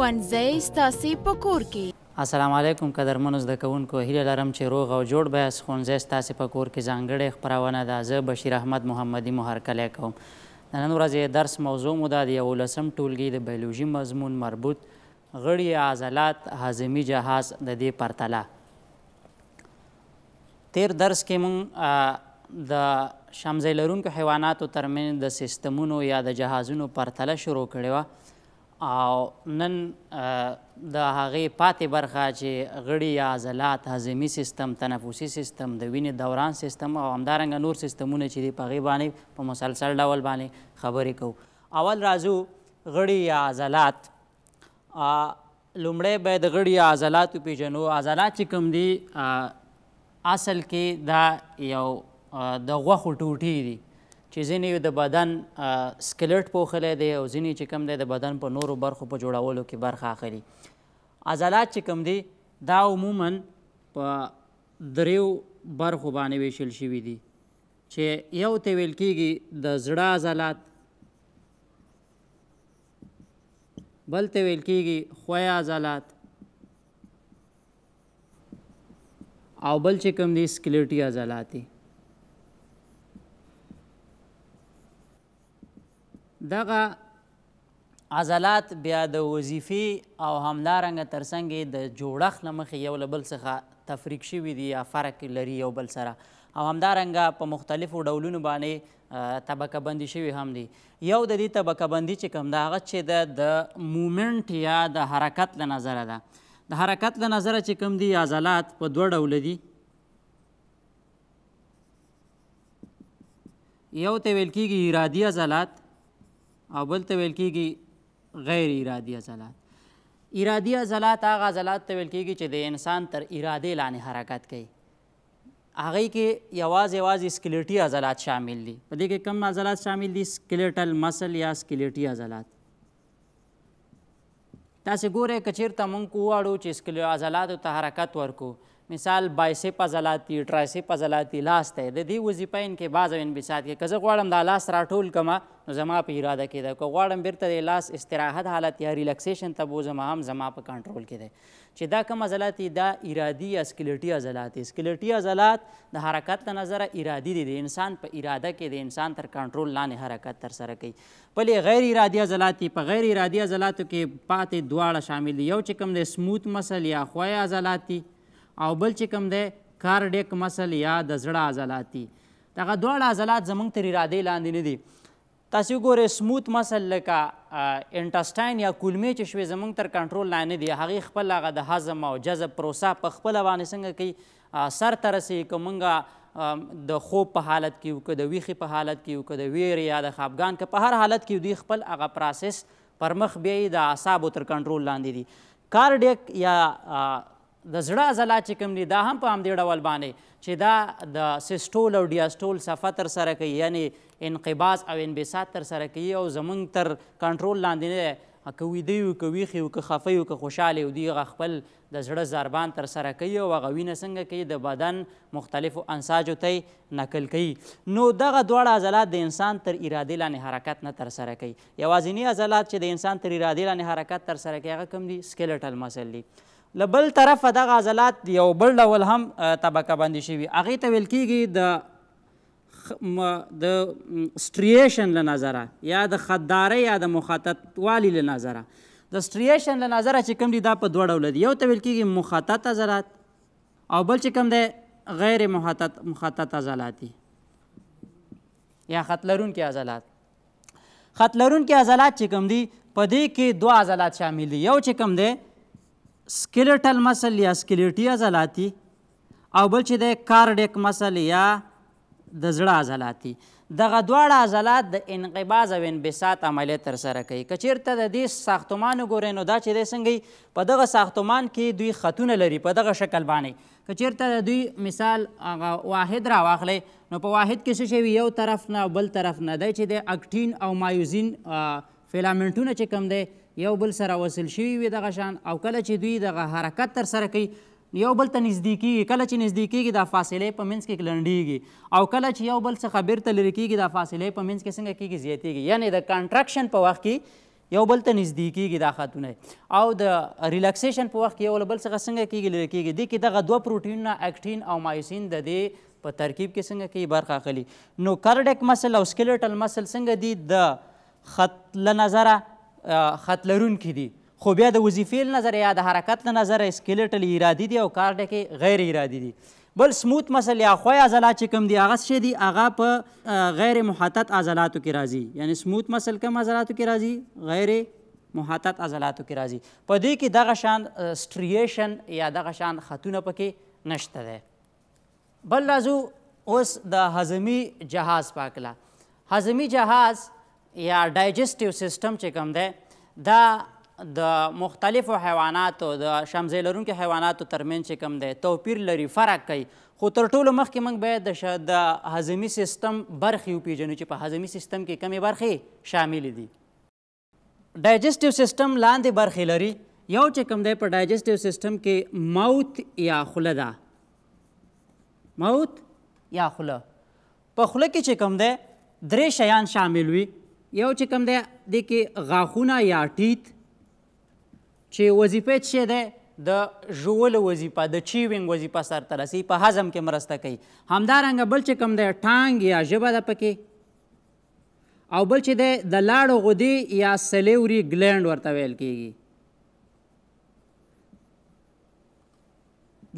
ښوونځی ستاسې په کور کې السلام علیکم قدرمنو زده کوونکو هیله لرم چې روغ او جوړ به یاست ښوونځی ستاسې په کور کې ځانګړې خپرونه ده زه بشیر احمد محمدي مو هرکلی کوم د نن ورځې درس موضوع مو دا د یولسم ټولګي د بیولوژي مضمون مربوط غړي عضلات هاضمي جهاز د دې پرتله تیر درس کې مونږ د شمزې لرونکو حیواناتو ترمنځ د سیستمونو یا د جهازونو پرتله شروع کړې وه او نن د هغې پاتې برخه چې غړي یا عضلات هضمي سیستم تنفسي سیستم د وینې دوران سیستم او همدارنګه نور سیستمونه چې دي په هغې باندې په مسلسل ډول باندې خبرې کوو اول راځو غړي یا عضلات لومړی باید غړي یا عضلات وپېژنو عضلات چې کوم دي اصل کې دا یو د غوښو ټوټې دي چې ځینې د بدن سکلیټ پوښلی دی او ځینې چې کم دی د بدن په نورو برخو په جوړولو کې برخه اخلي عضلات چې کم دی دا عموما په دریو برخو باندې ویشل شوي دي چې یو ته ویل کېږي د زړه عضلات بل ته ویل کېږي خوی عضلات او بل چې کوم دي سکلیټي عضلات دي دغه عضلات بیا د وظیفې او همدارنګه ترڅنګ د جوړښت له مخې یو له بل څخه تفریق شوي دي یا فرق لري یو بل سره او همدارنګه په مختلفو ډولونو باندې طبقه بندي شوي هم دي یو د دې طبقه بندي چې کوم ده هغه چې د د مومنټ یا د حرکت له نظره ده د حرکت له نظره چې کوم دي عضلات په دوه ډوله دي یو ته ویل کېږي ارادي عضلات او بل ته ویل کیږي غیر ارادي عضلات ارادي عضلات هغه عضلات ته ویل کیږي چې د انسان تر اراده لاندې حرکت کوي هغه کې یوازې یوازې سکلیټي عضلات شامل دي په دې کې کم عضلات شامل دي سکلیټل مسل یا سکلیټي عضلات تاسو ګوره کچیر ته مونږ کوواړو چې سکلیټ عضلات ته حرکت ورکو مثال بایسپ عضلاتي ټرایسپ عضلاتي لاس ته د دې وظیفه ان کې بعض انبساط کې که زه غواړم دا لاس راټول کړم نو زما په اراده کې ده که غواړم بیرته د لاس استراحت حالت یا ریلکسیشن ته بوځم هم زما په کنټرول کې دی چې دا کوم عضلات دي دا ارادي یا سکلیټي عضلات دي سکلیټي عضلات د حرکت له نظره ارادي دي د انسان په اراده کې د انسان تر کنټرول لاندې حرکت ترسره کوي بلې غیر ارادي عضلات دي په غیر ارادي عضلاتو کې پاتې دواړه شامل دي یو چې کوم د سموت مسل یا خوی عضلات دي او بل چې کوم دی کارډیک مسل یا د زړه عضلات دي دغه دواړه عضلات زموږ تر ارادې لاندې نه دي تاسو ګورئ سموت مسل لکه انټسټاین یا کولمې چې شوې زموږ تر کنټرول لاندې دي هغې خپل هغه د هضم او جذب پروسه په خپله باندې څنګه کوي سر ته رسوي که مونږ د خوب په حالت کې یو که د ویښې په حالت کې یو که د ویرې یا د خفګان که په هر حالت کې دوی خپل هغه پراسس پر مخ بیایي د اعصابو تر کنټرول لاندې دي کارډیک یا د زړه عضلات چې کوم دي دا هم په همدې ډول باندې چې دا د سیسټول او ډیاسټول صفه تر سره کوي یعنی انقباض او انبساط تر سره کوي او زمونږ تر کنټرول لاندې نه دی که ویده یو که ویښ یو که خفه یو که خوشحاله یو دوی هغه خپل د زړه ضربان تر سره کوي او هغه وینه څنګه کوي د بدن مختلفو انساجو ته نقل کوي نو دغه دواړه عضلات د انسان تر ارادې لاندې حرکت نه تر سره کوي یوازینی عضلات چې د انسان تر ارادې لاندې حرکت تر سره کوي هغه کوم دي سکلیټل مسل دي له بل طرفه دغه عضلات یو بل ډول هم طبقه بندي شوي هغې ته ویل کېږي د د سټریشن له نظره یا د خطدارۍ یا د مخططوالي له نظره د سټریشن له نظره چې کوم دي دا په دوه ډوله دي یو ته ویل کېږي مخطط عضلات او بل چې کوم دی غیر مخطط مخطط عضلات دي یا خط لرونکي عضلات خط لرونکي عضلات چې کوم دي په دې کې دوه عضلات شامل دي یو چې کوم دی سکلیټل مسل یا سکلیټي عضلاتي او بل چې د کارډیک مسل یا د زړه عضلاتي دغه دواړه عضلات د انقباض او انبساط عملیه ترسره کوي که چیرته د دې ساختمان وګورئ نو دا چې دی څنګه په دغه ساختمان کې دوی خطونه لري په دغه شکل باندې که چیرته دوی مثال هغه واحد را واخلی نو په واحد کې څه شوي یو طرف نه بل طرف نه دی چې د اکټین او مایوزین فیلامنټونه چې کوم دی یو بل سره وصل شوي وي دغه شان او کله چې دوی دغه حرکت ترسره کوي یو بل ته نږدې کېږي کله چې نږدې کېږي دا فاصلې په منځ کې لنډېږي او کله چې یو بل څخه بیرته لرې کېږي دا فاصلې په منځ کې څنګه کېږي زیاتېږي یعنې د کنټرکشن په وخت کې یو بل ته نږدې کېږي دا خطونه او د ریلکسیشن په وخت کې یو بل څخه څنګه کېږي لرې کېږي دې کې دغه دوه پروټینونه اکټین او مایوسین د دې په ترکیب کې څنګه کې برخه اخلي نو کارډیک مسل او سکلیټل مسل څنګه دي د خط له نظره خط لرونکي دي خو بیا د وظیفې له نظره یا د حرکت له نظره سکلیټل ارادي دي او کارډیکې غیر ارادي دي بل سموت مسل یا خوی عضلات چې کوم دي هغه څه دي هغه په غیر محتط عضلاتو کې راځي یعنی سموت مسل کوم عضلاتو کې راځي غیر محتط عضلاتو کې راځي په دې کې دغه شان سټریشن یا دغه شان خطونه پکې نشته ده بل راځو اوس د هضمي جهاز پاکله هضمي جهاز یا ډایجسټیو سیستم چې کوم دی دا د مختلفو حیواناتو د شمزې لرونکو حیواناتو ترمنځ چې کوم دی توپیر لري فرق کوي خو تر ټولو مخکې موږ باید د هضمي سیستم برخې وپېژنو چې په هضمي سیستم کې کمې برخې شاملې دي ډایجسټیو سیستم لاندې برخې لري یو چې کوم دی په ډایجسټیو سیستم کې موت یا خوله ده موت یا خوله په خوله کې چې کوم دی درې شیان شامل وي یو چې کوم دی د کې غاښونه یا ټیت چې وظیفه څه ده د ژولو وظیفه د چیوینګ وظیفه سرته رسي په هضم کې مرسته کوي همدارنګه بل چې کوم دی ټانګ یا ژبه ده پکې او بل چې دی د لاړو غدې یا سلیوري ګلینډ ورته ویل کیږي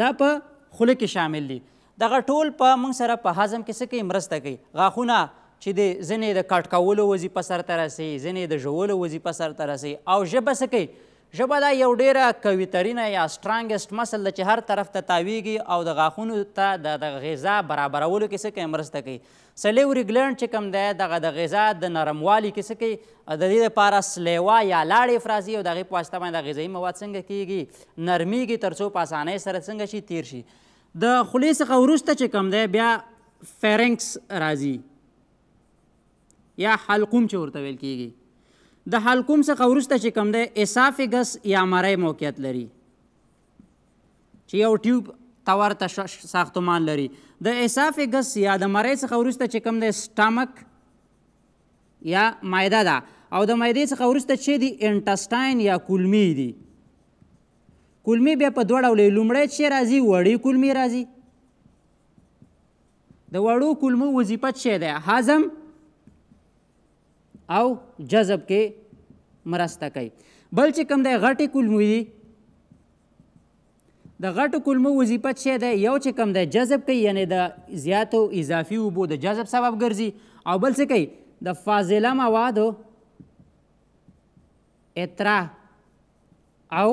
دا په خوله کې شامل دي دغه ټول په موږ سره په هضم کې څه کوي مرسته کوي غاښونه چې د ځینې د کټ کولو وظیفه سرته رسي ځینې د ژولو وظیفه سرته رسي او ژبه څه کوي ژبه دا یو ډیره قوي ترینه یا سټرانګسټ مسل ده چې هر طرف ته تاویږي او د غاښونو ته د غذا برابرولو کې څه کوي مرسته کوي سلیو ریګلنډ چې کوم دی دغه د غذا د نرموالي کې څه کوي د دې لپاره سلیوا یا لاړې افرازي او د هغې په واسطه باندې د غذایي مواد څنګه کیږي نرمیږي تر څو په اسانۍ سره څنګه شي تیر شي د خولې څخه وروسته چې کوم دی بیا فیرنکس راځي یا حلقوم چې ورته ویل کیږي د حلقوم څخه ورسته چې کوم دی اسافګس یا مری موقعیت لري چې یو ټیوب تور ته ساختمان لري د اسافګس یا د مری څخه ورسته چې کوم دی سټامک یا مایده ده او د مایدې څخه ورسته چې دی انټسټاین یا کولمي دی کولمي بیا په دوه ډول لومړی چې راځي وړي کولمي راځي د وړو کولمو وظیفه څه ده هضم او جذب کې مرسته کوي بل چې کوم دی غټې کولمو دي د غټو کولمو وظیفه څه ده یو چې کوم دی جذب کوي یعنی د زیاتو اضافي اوبو د جذب سبب ګرځي او بل څه کوي د فاضله موادو اطراح او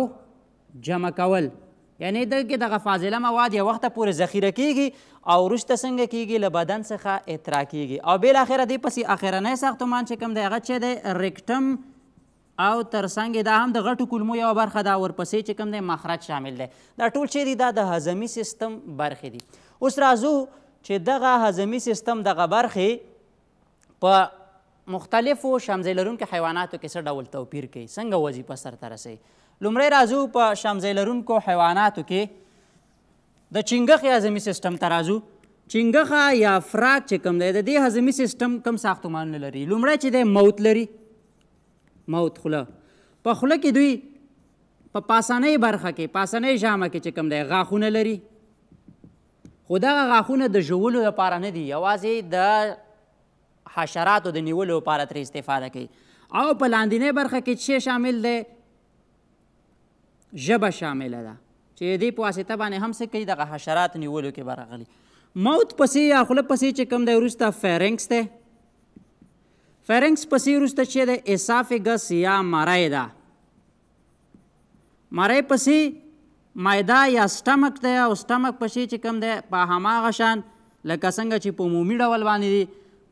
جمع کول یعنی دغه دغه فاضله مواد یو وخت پورې ذخیره کیږي او وروسته څنګه کیږي له بدن څخه اترا کیږي او بل اخره دی پسې اخرنی ساختمان چې کوم دی هغه چې دی ریکټم او تر څنګ دا هم د غټو کولمو یو برخه دا ورپسې چې کوم دی مخرج شامل دی دا ټول چې دی دا د هضمي سیستم برخې دي اوس راځو چې دغه هضمي سیستم دغه برخې په مختلفو شمزې لرونکو حیواناتو کې څه ډول توپیر کوي څنګه وظیفه سرته رسوي لومړی راځو په شمزې لرونکو حیواناتو کې د چنګښ هضمي سیستم ته راځو چنګښه یا فراک چې کوم دی د دې هضمي سیستم کم ساختمانونه لري لومړی چې دی موت لري موت خوله په خوله کې دوی په پا پاسانۍ برخه کې پاسانۍ ژامه کې چې کوم دی غاښونه لري خو دغه غاښونه د ژولو لپاره نه دي یوازې د حشراتو د نیولو لپاره ترې استفاده کوي او په لاندینۍ برخه کې څه شامل دی ژبه شامله ده چې دې په واسطه باندې هم څه کوي دغه حشرات نیولو کې برغلي موت پسې یا خوله پسې چې کوم دی وروسته فیرنګس دی فیرنګس پسې وروسته چې دی اسافیګس یا مرای ده مرای پسې مایده یا سټمک دی او سټمک پسې چې کوم دی په هماغه شان لکه څنګه چې په عمومي ډول باندې دی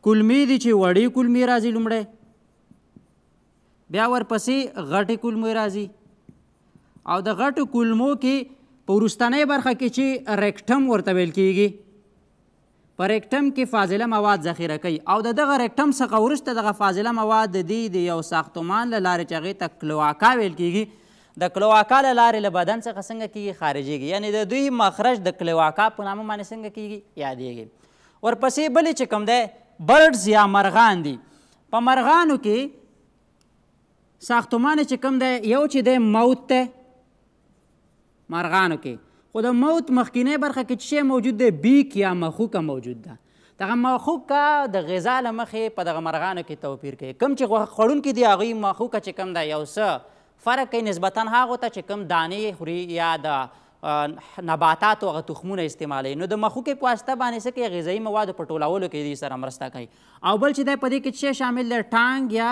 کلمې دي چې وړې کلمې راځي لومړی بیا ورپسې غټې کلمې راځي او د غټو کلمو کې په وروستنۍ برخه کې چې ریکټم ورته ویل کېږي په ریکټم کې فاضله مواد ذخیره کوي او د دغه ریکټم څخه وروسته دغه فاضله مواد د دې د یو ساختمان له لارې چې هغې ته کلواکا ویل کېږي د کلواکا له لارې له بدن څخه څنګه کېږي خارجېږي یعنی د دوی مخرج د کلواکا په نامه باندې څنګه کېږي یادېږي ورپسې بلې چې کوم دی برډز یا مرغان دي په مرغانو کې ساختمان چې کوم دی یو چې دی موت ته مرغانو کې خو د موت مخکینه برخه کې چې موجود دی بیک یا مخوکه موجود ده دغه مخوکه د غذا له مخې په دغه مرغانو کې توپیر کوي کوم چې خوړونکي دي هغوی مخوکه چې کوم دی یو څه فرق کوي نسبتا هغو ته چې کوم دانې خوري یا د دا نباتات او تخمونه استعمالوي نو د مخوکې په واسطه باندې څه کوي غذایي موادو په ټولولو کې دوی سره مرسته کوي او بل چې دی په دې کې څه شامل دی ټانګ یا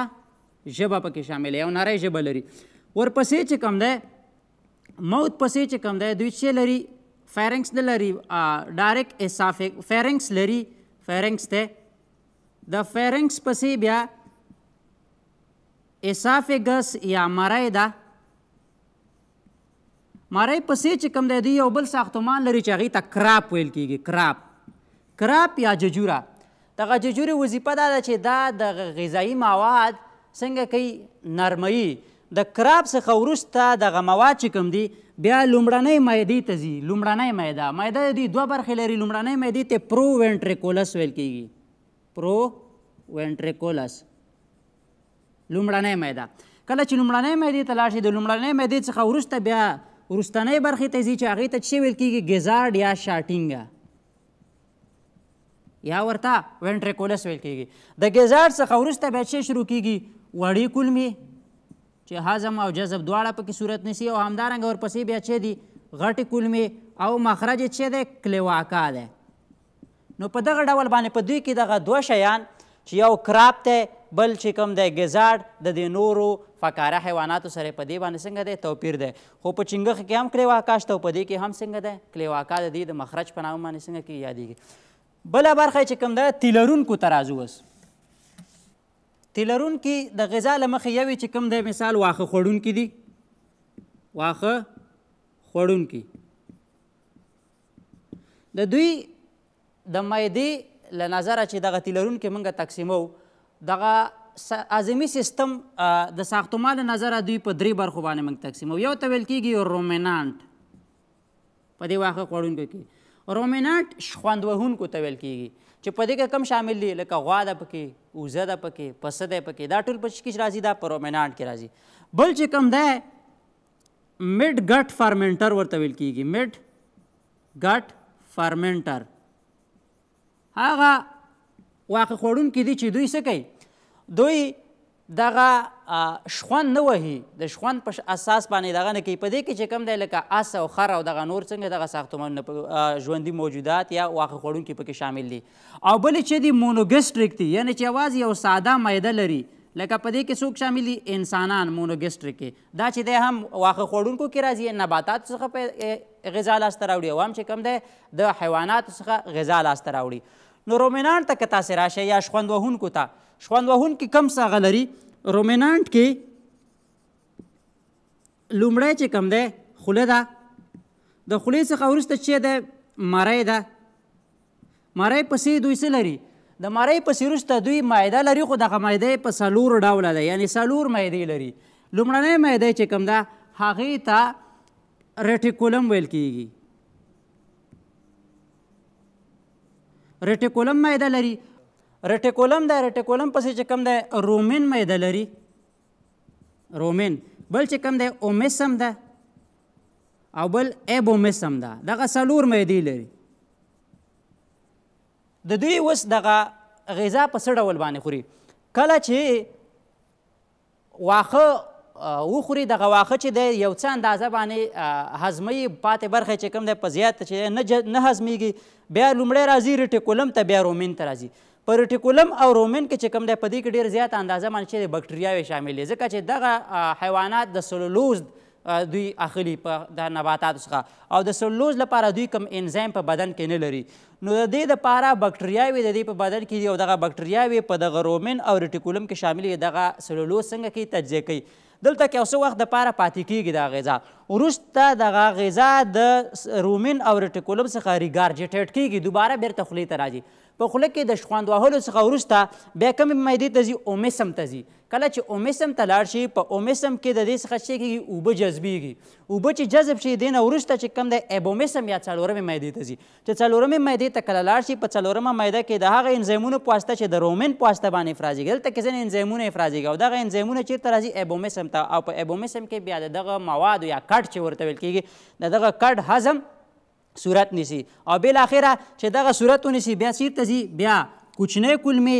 ژبه پکې شامل دی او نری ژبه لري ورپسې چې کوم دی موت پسې چې کوم دی دوی څه لري فیرنکس نه لري ډایرکټ اسافیک فیرنکس لري فیرنکس ته د فیرنکس پسې بیا اسافیګس یا مرای ده مارای پسې چې کم دی دی یو بل ساختمان لري چې هغې ته کراپ ویل کېږي کراپ کراپ یا ججوره دغه ججورې وظیفه دا ده چې دا د غذایي مواد څنګه کوي نرموي د کراب څخه وروسته دغه مواد چې کوم دي بیا لومړنۍ معدې ته ځي لومړنۍ معده معده د دوه برخې لري لومړنۍ معدې ته پرو وینټریکولس ویل کېږي پرو وینټریکولس لومړنۍ معده کله چې لومړنۍ معدې ته لاړ شي د لومړنۍ معدې څخه وروسته بیا ورستنۍ برخې ته ځي چې هغې ته څه ویل کېږي ګیزارډ یا شاټینګه یا ورته وینټریکولس ویل کېږي د ګیزارډ څخه وروسته بیا څه شروع کېږي وړې کولمې چې هضم او جذب دواړه پکې صورت نیسي او همدارنګه ورپسې بیا څه دي غټې کولمې او مخرج یې څه دی کلیواکا دی نو په دغه ډول باندې په دوی کې دغه دوه شیان چې یو کراب دی بل چې کوم دی ګزارډ د دې نورو فقاره حیواناتو سره په دې باندې څنګه دی توپیر دی خو په چنګښ کې هم کلیواکا شته او په دې کې هم څنګه دی کلیواکا د دې د مخرج په نامه باندې څنګه کې یادیږي بله برخه چې کوم ده تیلرونکو ترازو اوس تیلرونکي د غذا له مخې یو چې کوم دی مثال واښه خوړونکي دي واښه خوړونکي د دوی د معدې له نظره چې دغه تیلرونکي موږ تقسیمو دغه اعظمي سیستم د ساختمان نظر دوی په درې برخو باندې موږ تقسیمو یو ته ویل کیږي رومینانټ په دې واخه خوړونکو کې رومینانټ شخوند وهونکو ته ویل کیږي چې په دې کې کم شامل دي لکه غوا ده پکې اوزه ده پکې پسه ده پکې دا ټول په کې راځي دا په رومینانټ کې راځي بل چې کم ده میډ ګټ فارمنټر ورته ویل کیږي میډ ګټ فارمنټر هغه واقع خوړونکي دي چې دوی څه کوي دوی دغه شخوند نه وهي د شخوند په اساس باندې دغه نه کوي په دې کې چې کوم دی لکه اس او خر او دغه نور څنګه دغه ساختمانونه ژوندي موجودات یا واښه خوړونکي پکې شامل دي او بلې چې دي مونوګسټریک دي یعنې چې یوازې یو ساده معده لري لکه په دې کې څوک شامل دي انسانان مونوګسټریک کې دا چې دی هم واښه خوړونکو کې راځي نباتات څخه غذا لاسته راوړي او هم چې کوم دی د حیواناتو څخه غذا لاسته راوړي نو رومینان ته که تاسې راشئ یا شخوند وهونکو ته شخوند وهونکي کم ساغه لري رومینانټ کې لومړی چې کم دی خوله ده د خولې څخه وروسته چې دی مری ده مری پسې دوی څه لري د مری پسې وروسته دوی مایده لري خو دغه مایده په څلور ډوله ده یعنی څلور مایدې لري لومړنی مایده چې کم ده هغې ته رټیکولم ویل کیږي رټیکولم مایده لري رټیکولم دی رټیکولم پسې چې کوم دی رومین میده لري رومین بل چې کوم دی اومیسم ده او بل ایبومیسم ده دغه څلور میدې لري د دوی اوس دغه غذا په څه ډول باندې خوري کله چې واښه وخوري دغه واښه چې دی یو څه اندازه باندې هضموي پاتې برخه چې کوم دی په زیات چې نه هضمېږي بیا لومړی راځي ریټیکولم ته بیا رومین ته راځي پرټیکولم او رومن کې چې کوم دی په دې کې ډېر زیات اندازه باندې چې د بکټریاوې شامل دي ځکه چې دغه حیوانات د سلولوز دوی اخلي په د نباتاتو څخه او د سلولوز لپاره دوی کوم انزایم په بدن کې نه لري نو د دې لپاره بکټریاوې د دې په بدن کې دي او دغه بکټریاوې په دغه رومن او رټیکولم کې شامل دي دغه سلولوز څنګه کې تجزیه کوي دلته کې اوسه وخت د پاره پاتې کیږي دا غذا ورسته دغه غذا د رومن او رټیکولم څخه ریګارجټیټ کیږي دوباره بیرته خولې ته راځي په خوله کې د شخوند وهلو څخه وروسته بیا کمې معدې ته ځي اومیسم ته ځي کله چې اومیسم ته لاړ شي په اومیسم کې د دې څخه څه کېږي اوبه جذبېږي اوبه چې جذب شي دې نه وروسته چې کم دی ایبومیسم یا څلورمې معدې ته ځي چې څلورمې معدې ته کله لاړ شي په څلورمه معده کې د هغه انزیمونو په واسطه چې د رومن په واسطه باندې افرازېږي دلته کې ځینې انزیمونه افرازېږي او دغه انزیمونه چېرته راځي ایبومیسم ته او په ایبومیسم کې بیا د دغه موادو یا کټ چې ورته ویل کېږي د دغه کټ هضم صورت نیسی او بل اخره چې دغه صورت ونیسی بیا چیرته ځي بیا کوچنۍ کلمې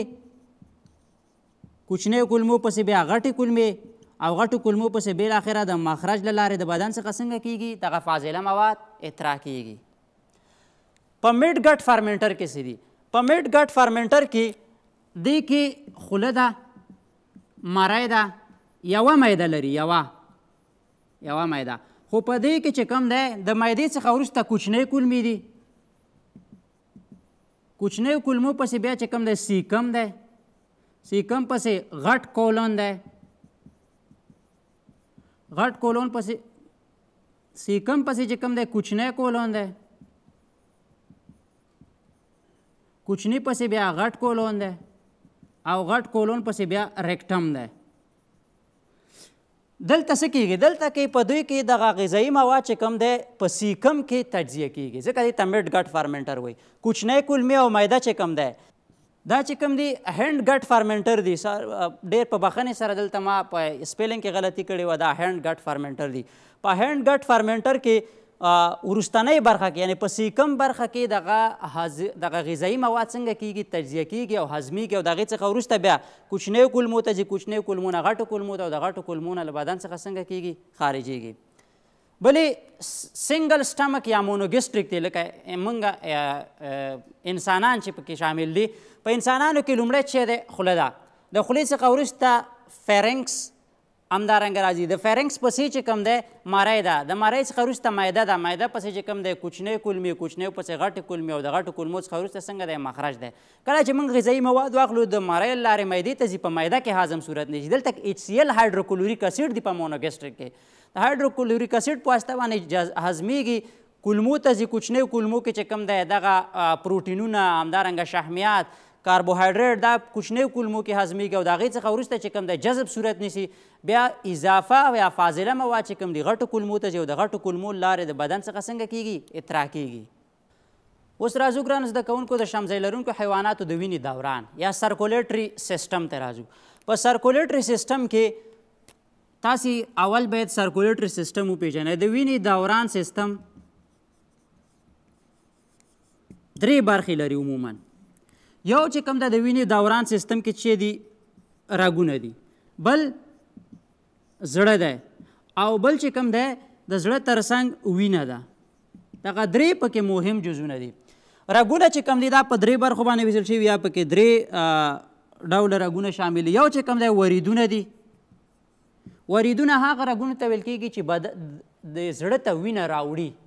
کوچنۍ کلمو پسې بیا غټې کلمې او غټو کلمو پسې بل اخره د مخرج له لارې د بدن څخه څنګه کیږي دغه فاضله مواد اطراح کیږي په میډ ګټ فرمنټر کې سړي په میډ ګټ فرمنټر کې د کې خوله ده مړی ده یوه میده لري یوه یوه میده خو په دې کې چې کم دی د معدې څخه وروسته کوچنۍ کولمې دي کوچنۍ کولمو پسې بیا چې کم دی سیکم دی سیکم پسې غټ کولون دی غټ کولون پسې سیکم پسې چې کم دی کوچنی کولون دی کوچنی پسې بیا غټ کولون دی او غټ کولون پسې بیا ریکټم دی دلته څه کیږي دلته کې په دوی کې دغه غذایي مواد چې کم دی په سیکم کې تجزیه کیږي ځکه دې ته میډ ګټ فارمنټر وایي کوچنی کولمې او مایده چې کم دی دا چې کم دی هند ګټ فارمنټر دی ډېر په بخنې سره دلته ما په سپیلنګ کې غلطي کړې وه دا هند ګټ فارمنټر دی په هند ګټ فارمنټر کې ورستنۍ برخه کې یعنی په سیکم برخه کې دغه حاز... دغه غذایی مواد څنګه کیږي تجزیه کیږي او هضمېږي او د هغې څخه وروسته بیا کوچنیو کولمو ته ځي کوچنیو کولمونه غټو کولمو ته او د غټو کولمونه له بدن څخه څنګه کیږي خارجېږي بلې سنگل سټمک یا مونوګیسټریک دی لکه موږ انسانان چې پکې شامل دي په انسانانو کې لومړی چې دی خوله ده د خولې څخه وروسته فیرنکس همدارنګه راځي د فیرنکس پسې چې کوم دی ماری ده د ماری څخه وروسته معده ده معده پسې چې کوم دی کوچنۍ کولمې کوچنۍ پسې غټې کولمې او د غټو کولمو څخه وروسته څنګه دی مخرج دی کله چې موږ غذایي مواد واخلو د ماری له لارې معدې ته ځي په معده کې هاضم صورت نه شي دلته ایچ سی ایل هایډروکلوریک اسید دی په مونوګیسټرک کې د هایډروکلوریک اسید په واسطه باندې هضمیږي کولمو ته ځي کوچنۍ کولمو کې چې کوم دی دغه پروټینونه همدارنګه شحمیات کاربوهایډریټ دا کوچنیو کولمو کې هضمیږي او د هغې څخه وروسته چې کوم د جذب صورت نیسي بیا اضافه او یا فاضله مواد چې کوم د غټو کولمو ته ځي او د غټو کولمو لارې د بدن څخه څنګه کیږي اطراح کیږي اوس راځو ګرانو زده کوونکو د شمزی لرونکو حیواناتو د وینې دوران یا سرکولیټري سیسټم ته راځو په سرکولیټري سیسټم کې تاسې اول باید سرکولیټري سیسټم وپېژنئ د وینې دوران سیسټم درې برخې لري عموما یو چې کوم د وینې دوران سیستم کې چې دی رګونه دي بل زړه ده او بل چې کوم ده د زړه ترڅنګ وینه ده دغه درې پکې مهم جزونه دي رګونه چې کوم دي دا په درې برخو باندې ویشل شوي یا پکې درې ډول رګونه شامل یو چې کوم ده وریدونه دي وریدونه هغه رګونه ته ویل کېږي چې بد د زړه ته وینه راوړي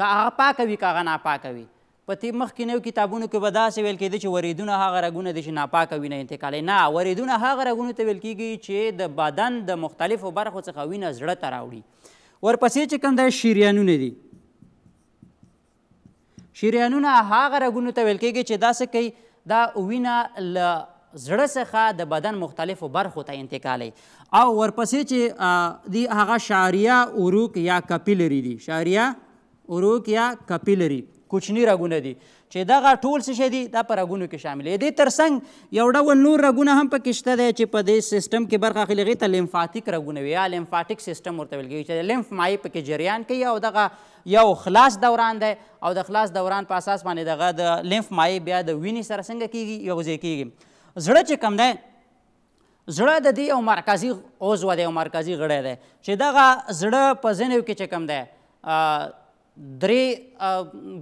که هغه پاکوي که هغه ناپاکوي په دې مخکینیو کتابونو کې به داسې ویل کېده چې وریدونه هغه رګونه دي چې ناپاکه وینه انتقالوي نه وریدونه هغه رګونو ته ویل کېږي چې د بدن د مختلفو برخو څخه وینه زړه ته راوړي ورپسې چې کوم دا شریانونه دي شریانونه هغه رګونو ته ویل کېږي چې دا څه کوي دا وینه له زړه څخه د بدن مختلفو برخو ته انتقالوي او ورپسې چې دی هغه شاریه عروق یا کپیلری دي شاریه عروق یا کپیلری کوچنی رګونه دي چې دغه ټول څه شی دي دا په رګونو کې شامل دي ترڅنګ یو ډول نور رګونه هم پکې شته دی چې په دې سیستم کې برخه اخلي هغې ته لیمفاتیک رګونه وي یا لیمفاتیک سیستم ورته ویل کېږي چې لیمف مایع پکې جریان کوي او دغه یو خلاص دوران دی او د خلاص دوران په اساس باندې دغه د لیمف مایع بیا د وینې سره څنګه کېږي یو ځای کېږي زړه چې کم دی زړه د دې یو مرکزی عضو دی یو مرکزی غړی دی چې دغه زړه په ځینو کې چې کوم دی درې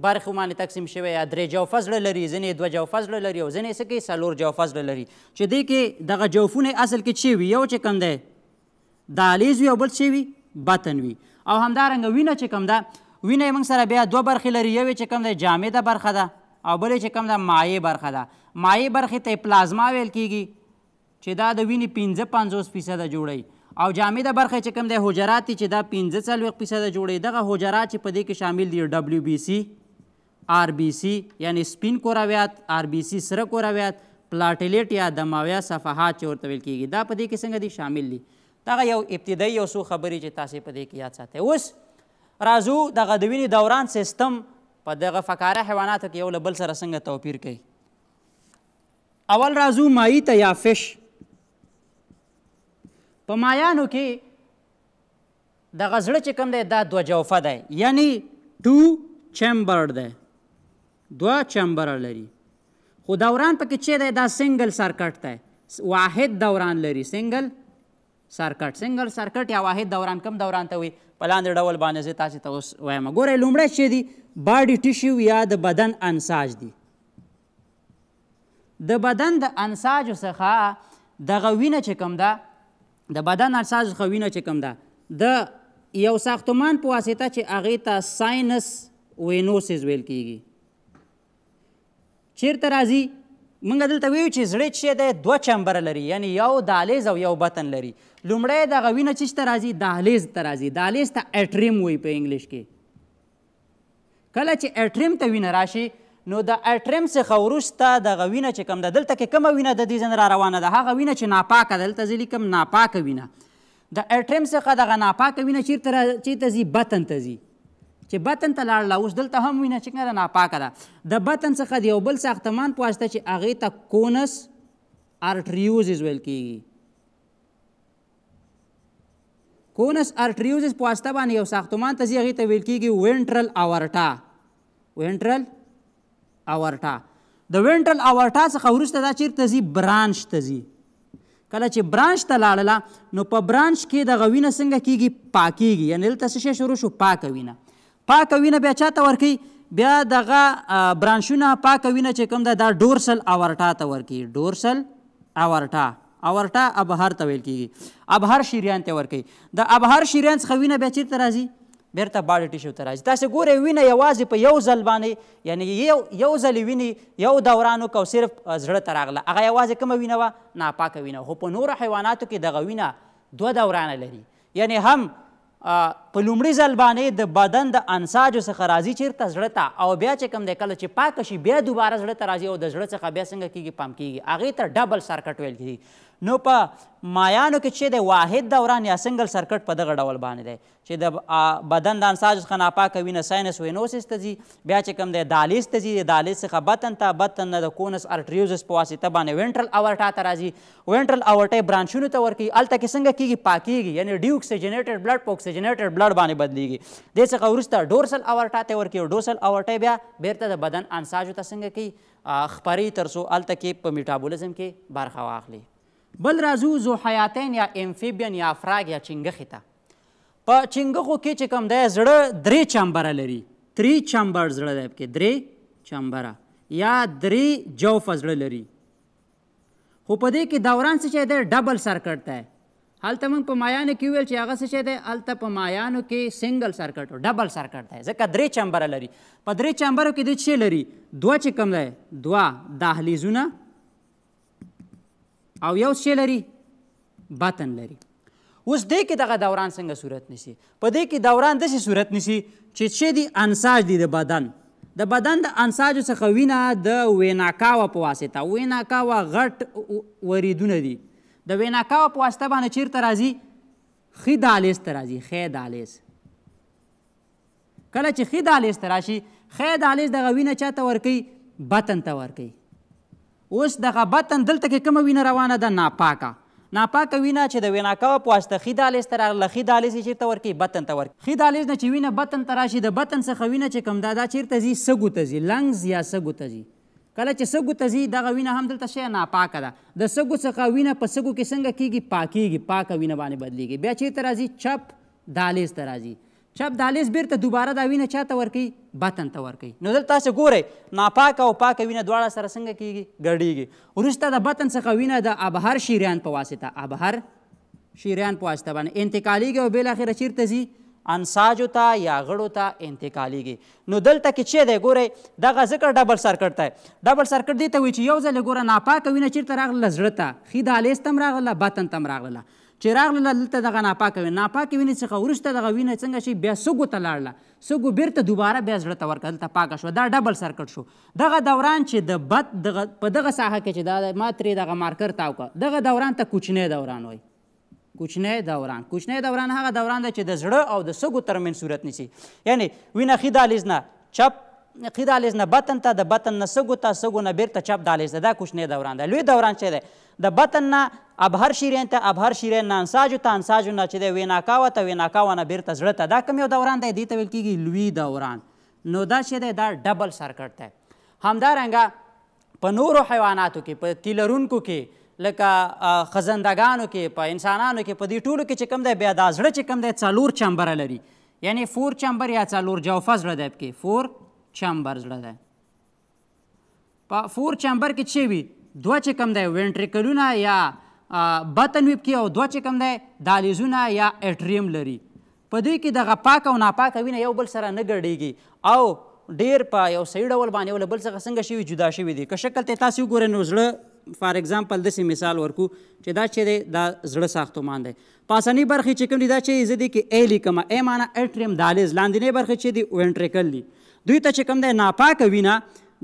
برخو باندې تقسیم شوی یا درې جوفه زړه لري ځینې دوه جوفه زړه لري او ځینې څه کوي څلور جوفه زړه لري چې دې کې دغه جوفونه اصل کې چې وي یو چې کوم دی دالیز وي او بل چې وي بطن وي او همدارنګه وینه چې کوم ده وینه یې موږ سره بیا دوه برخې لري یو چې کوم دی جامده برخه ده او بل چې کوم ده مایع برخه ده مایع برخې ته پلازما ویل کیږي چې دا د وینې پنځه پنځوس فیصده جوړوي او جامده برخه چې کوم دی حجرات چې دا 15 څلويخ فیصد جوړي دغه حجرات چې په دې کې شامل دي ډبلیو بی سی آر بی سی یعنی سپین کوراویات آر بی سی سره کوراویات پلاټلیټ یا دماویا صفحات چې ورته ویل کیږي دا په دې کې څنګه دي شامل دي دغه یو ابتدایي یو څو خبرې چې تاسو په دې کې یاد ساتئ اوس رازو دغه د وینې دوران سیستم په دغه فقاره حیواناتو کې یو له بل سره څنګه توپیر کوي اول رازو مایی ته یا فش په مایانو کې د غزړه چې کوم دی دا دوه جوفه دی یعنی ټو چمبر دی دوه چمبر لري خو دوران پکې چې دی دا سنگل سرکټ دی واحد دوران لري سنگل سرکټ سنگل سرکټ یا واحد دوران کم دوران ته وي په لاندې ډول باندې زه تاسو ته اوس وایم ګورئ لومړی چې دی باډي ټیشو یا د بدن انساج دی د بدن د انساج څخه دغه وینه چې کوم ده د بدن اجسا څخه وینه چې کوم ده د یو ساختمان په واسطه چې هغې ته ساینس وینوسز ویل کیږي چیرته راځي موږ دلته ویو چې زړه چې دی دوه چمبره لري یعنی یو دهلیز او یو بطن لري لومړی دغه وینه چې ته راځي دهلیز ته راځي دهلیز ته اټریم وایي په انګلیش کې کله چې اټریم ته وینه راشي نو د اټرم څخه وروسته دغه وینه چې کوم ده دلته کې کومه وینه د دې ځای را روانه ده هغه وینه چې ناپاکه ده دلته زه لیکم ناپاکه وینه د اټرم څخه دغه ناپاکه وینه چیرته چیرته ځي بطن ته ځي چې بطن ته لاړله اوس دلته هم وینه چې کومه ده ناپاکه ده د بطن څخه د یو بل ساختمان په واسطه چې هغې ته کونس ارټریوزز ویل کېږي کونس ارټریوزز په واسطه باندې یو ساختمان ته ځي هغې ته ویل کېږي وینټرل اورټا وینټرل اورټا د وینټرل اورټا څخه وروسته دا چیرته ځي برانچ ته ځي کله چې برانچ ته لاړله نو په برانچ کې د غوینه څنګه کیږي پاکیږي یعنی دلته څه شروع شو پاک وینه پاک وینه بیا چاته ورکی بیا دغه برانشونه پاک وینه چې کوم ده دا ډورسل اورټا ته ورکی ډورسل اورټا اورټا ابهر ته ویل کیږي ابهر شریان ته ورکی د ابهر شریان څخه وینه بیا چیرته راځي بیرته باډي ټیشو ته راځي تاسو ګورئ وینه یوازې په یو ځل باندې یعنی یو یو ځل وینې یو دوران وکړو صرف زړه ته راغله هغه یوازې کومه وینه وه ناپاکه وینه خو په نورو حیواناتو کې دغه وینه دوه دورانه لري یعنی هم په لومړي ځل باندې د بدن د انساجو څخه راځي چیرته زړه ته او بیا چې کوم دی کله چې پاکه شي بیا دوباره زړه ته راځي او د زړه څخه بیا څنګه کېږي پام کېږي هغې ته ډبل سرکټ ویل کېږي نو په مایانو کې چې د واحد دوران یا سنگل سرکټ په دغه ډول باندې دی چې د بدن د انساج څخه ناپاکه وینه ساینس وینوسس ته ځي بیا چې کوم دی دالیس ته ځي د دالیس څخه بطن ته بطن نه د کونس ارټریوزس په واسطه باندې وینټرل اورټا ته راځي وینټرل اورټې برانچونو ته ورکوي هلته کې څنګه کېږي پاکېږي یعنې ډي اکسیجنیټډ بلډ په اکسیجنیټډ بلډ باندې بدلیږي دې څخه وروسته ډورسل اورټا ته ورکوي ډورسل اورټې بیا بیرته د بدن انساجو ته څنګه کوي خپري تر څو هلته کې په میټابولیزم کې برخه واخلي بل راځو زو حیاتین یا امفیبین یا افراګ یا چنګخې ته په چنګخو کې چې کوم دی زړه درې چمبره لري تری چمبر زړه دی پکې درې چمبره یا درې جوف زړه لري خو په دې کې دوران څه شی دی ډبل سرکټ دی هلته موږ په مایانو کې ویل چې هغه څه شی دی هلته په مایانو کې سنگل سرکټ ډبل سرکټ دی ځکه درې چمبره لري په درې چمبرو کې د څه لري دوه چې کوم دی دوه دهلیزونه او یو څه لري باطن لري اوس دې کې دغه دوران څنګه صورت نسی په دې کې دوران داسې صورت نسی چې چې دی انساج دی د بدن د بدن د انساج څخه وینه د ویناکاوه په واسطه ویناکاوه غټ وریدونه دي د ویناکاوه په واسطه باندې چیرته راځي خی دالیس ته راځي خی دالیس کله چې خی دالیس ته راشي خی دالیس دغه وینه چاته ورکوي بطن ته ورکوي اوس دغه بطن دلته کې کومه وینه روانه ده ناپاکه ناپاکه وینه چې د ویناکاو په واسطه خي دالیز ته راغله خي دالیز یې چېرته ورکوي بطن ته ورکوي خي دالیز نه چې وینه بطن ته راشي د بطن څخه وینه چې کوم دا دا چېرته ځي سږو ته ځي لنګز یا سږو ته ځي کله چې سږو ته ځي دغه وینه هم دلته شی ناپاکه ده د سږو څخه وینه په سږو کې څنګه کیږي پاکیږي پاکه وینه باندې بدلیږي بیا چېرته راځي چپ دالیز ته راځي چپ دالیز بیرته دوباره دا وینه چاته ورکوي باطن ته ورکوي نو دلته تاسې ګورئ ناپاکه او پاکه وینه دواړه سره څنګه کیږي ګډیږي وروسته د باطن څخه وینه د ابهر شیریان په واسطه ابهر شیریان په واسطه باندې انتقالیږي او بالاخره چیرته ځي انساجو ته یا غړو ته انتقالیږي نو دلته کې چې دی ګورئ دغه ذکر ډبل سرکټ ته ډبل سرکټ دې ته وایي چې یو ځل ګوره ناپاکه وینه چیرته راغله زړه ته ښي دالیز تم راغله باطن تم راغله چې راغله دلته دغه ناپاکه وینه ناپاکه وینې څخه وروسته دغه وینه څنګه شي بیا سږو ته لاړله سږو بیرته دوباره بیا زړه ته ورکړه دلته پاکه شوه دا ډبل سرکټ شو دغه دوران چې د بد دغه په دغه ساحه کې چې دا ما ترې دغه مارکر تاو کړ دغه دوران ته کوچنی دوران وایي کوچنی دوران کوچنی دوران هغه دوران دی چې د زړه او د سږو ترمن صورت نیسي یعنی وینه ښي دالیز نه چپ قیدالیز نه بطن ته د بطن نه سږو ته سږو نه بیرته چپ دالیز ده دا کوچنی دوران دی لوی دوران چې دی د بطن نه ابهر شیرین ته ابهر شیرین نه انساجو ته انساجو نه چې دی ویناکاوه ته ویناکاوه نه بیرته زړه ته دا کوم یو دوران دی دې ته ویل کېږي لوی دوران نو دا چې دی دا ډبل سرکټ دی همدارنګه په نورو حیواناتو کې په تیلرونکو کې لکه خزندګانو کې په انسانانو کې په دې ټولو کې چې کوم دی بیا دا زړه چې کوم دی څلور چمبره لري یعنی فور چمبر یا څلور جوفه زړه دی پکې فور چامبر زړه ده په فور چامبر کې چې وي دوه چې کم دی وینټریکلونه یا بطن ویب کې او دوه چې کم دی دالیزونه یا اټریم لري په دوی کې دغه پاک او ناپاک وینه یو بل سره نه ګډېږي او ډیر په یو صحیح ډول باندې ول بل څخه څنګه شوي جدا شوي دي که شکل ته تاسو ګورئ نو زړه فار اگزامپل داسې مثال ورکو چې دا چې دی دا زړه ساختمان دی پاسنی برخې چې کوم دي دا چې زه دي کې ای لیکم ای معنی اټریم دالیز لاندینی برخې چې دی وینټریکل دي دوی ته چې کوم دی ناپاکه وینه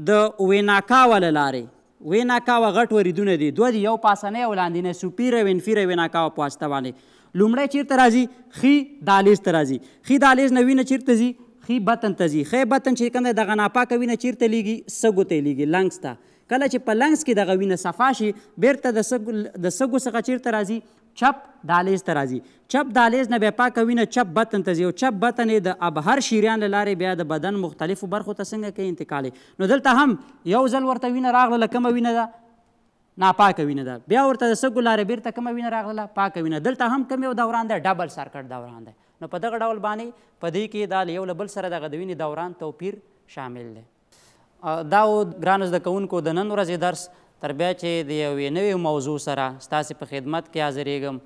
د ویناکاوله لارې ویناکاوه غټ وریدونه دي دوه دي یو پاسنۍ او لاندینۍ سپیره وینفیره ویناکاوه په واسطه باندې لومړی چیرته راځي خي دالیز ته راځي خي دالیز نه وینه چیرته ځي خي بطن ته ځي خي بطن چې کوم دی دغه ناپاکه وینه چیرته لیږي سږو ته لیږي لنګس ته کله چې په لنګس کې دغه وینه صفا شي بیرته د سږو څخه چیرته راځي چپ دالیز ته راځي چپ دالیز نه بیا پاکه وینه چپ بطن ته ځي او چپ بطن یې د ابهر شیریان له لارې بیا د بدن مختلفو برخو ته څنګه کوي انتقالې نو دلته هم یو ځل ورته وینه راغله له کومه وینه ده ناپاکه وینه ده بیا ورته د سږو لارې بیرته کومه وینه راغله پاکه وینه دلته هم کم یو دوران ده ډبل سرکټ دوران ده نو په دغه ډول باندې په دې کې دا یو له بل سره دغه د وینې دوران توپیر شامل دی دا و ګرانو زده کوونکو د نن ورځې درس تر بیا چې د یوې نوې موضوع سره ستاسې په خدمت کې حاضرېږم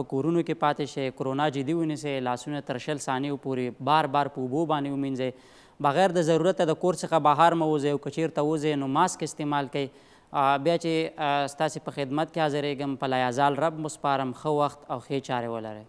په کورونو کې پاتې شئ کرونا جدي ونیسئ لاسونه تر شل ثانیو پورې بار بار په اوبو باندې ومینځئ بغیر د ضرورت د کور څخه بهار مه وځئ او که چېرته وځئ نو ماسک استعمال کوئ بیا چې ستاسې په خدمت کې حاضرېږم په لایازال رب مسپارم ښه وخت او ښې چارې ولرئ